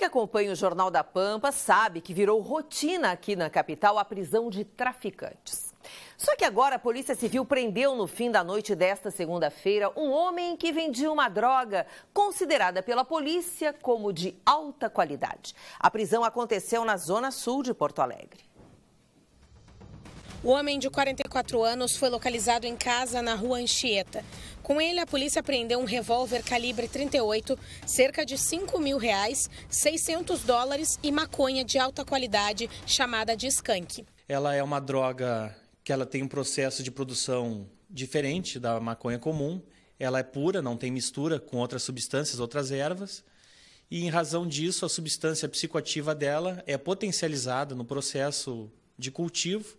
que acompanha o Jornal da Pampa sabe que virou rotina aqui na capital a prisão de traficantes. Só que agora a Polícia Civil prendeu no fim da noite desta segunda-feira um homem que vendia uma droga considerada pela polícia como de alta qualidade. A prisão aconteceu na zona sul de Porto Alegre. O homem de 44 anos foi localizado em casa na rua Anchieta. Com ele, a polícia apreendeu um revólver calibre 38, cerca de 5 mil reais, 600 dólares e maconha de alta qualidade, chamada de skunk. Ela é uma droga que ela tem um processo de produção diferente da maconha comum. Ela é pura, não tem mistura com outras substâncias, outras ervas. E em razão disso, a substância psicoativa dela é potencializada no processo de cultivo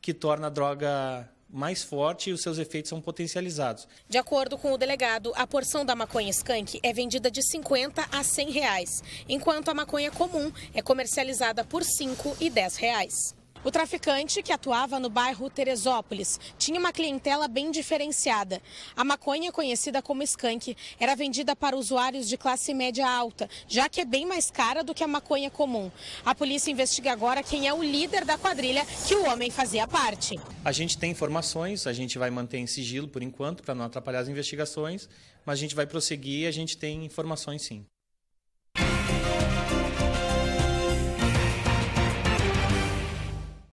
que torna a droga mais forte e os seus efeitos são potencializados. De acordo com o delegado, a porção da maconha skunk é vendida de 50 a 100 reais, enquanto a maconha comum é comercializada por 5 e 10 reais. O traficante, que atuava no bairro Teresópolis, tinha uma clientela bem diferenciada. A maconha, conhecida como skunk, era vendida para usuários de classe média alta, já que é bem mais cara do que a maconha comum. A polícia investiga agora quem é o líder da quadrilha que o homem fazia parte. A gente tem informações, a gente vai manter em sigilo por enquanto, para não atrapalhar as investigações, mas a gente vai prosseguir e a gente tem informações sim.